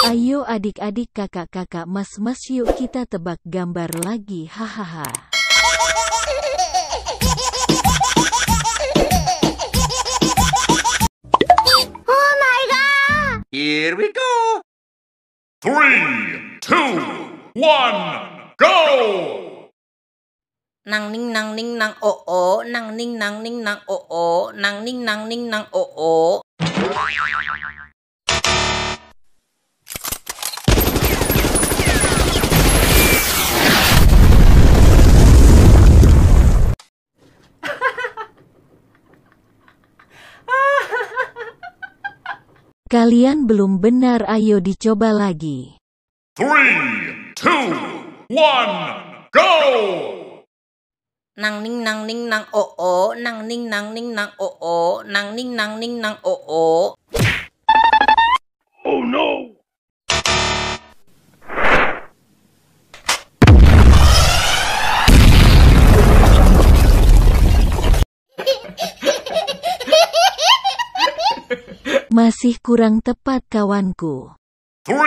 Ayo adik-adik kakak-kakak mas-mas yuk kita tebak gambar lagi hahaha. Oh my god! Here we go! Three, two, one, go! Nang ning nang ning nang o o nang ning nang ning nang o o nang ning nang ning nang o o Kalian belum benar ayo dicoba lagi. 3, 2, 1, go! Nang ning nang ning nang o o, nang ning nang ning nang o o, nang ning nang ning nang o o. Oh no! Masih kurang tepat kawanku. 3,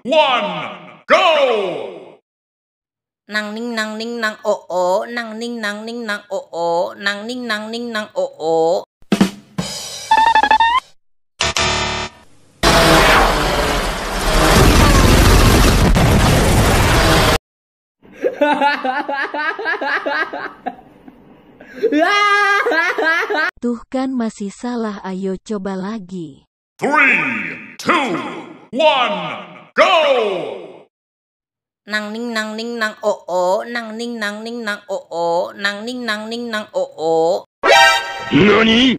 2, 1, go! Nang ning nang ning nang o o, nang ning nang ning nang o o, nang ning nang ning nang o o. Hahaha. Tuh kan masih salah ayo coba lagi. 3, 2, 1, go! Nang ning nang ning nang o o, nang ning nang ning nang o o, nang ning nang ning nang o o. Nani?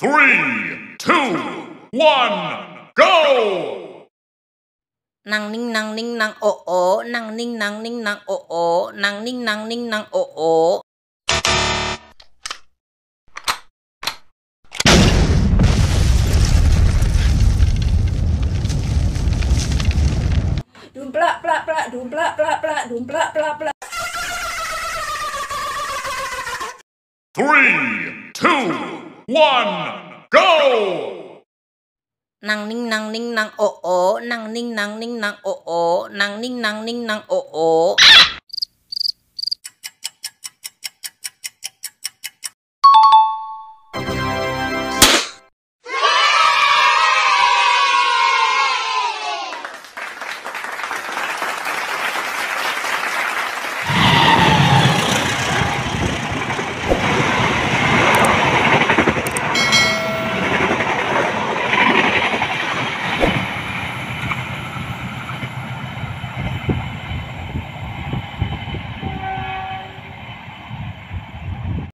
Three, two, one, go! Nang ning nang ning nang o o, nang ning nang ning nang o o, nang ning nang ning nang o o. Dum plak plak plak, plak plak plak, plak plak. Three, two one, go! Nang ning nang ning nang o o, nang ning nang ning nang o o, nang ning nang ning nang o o.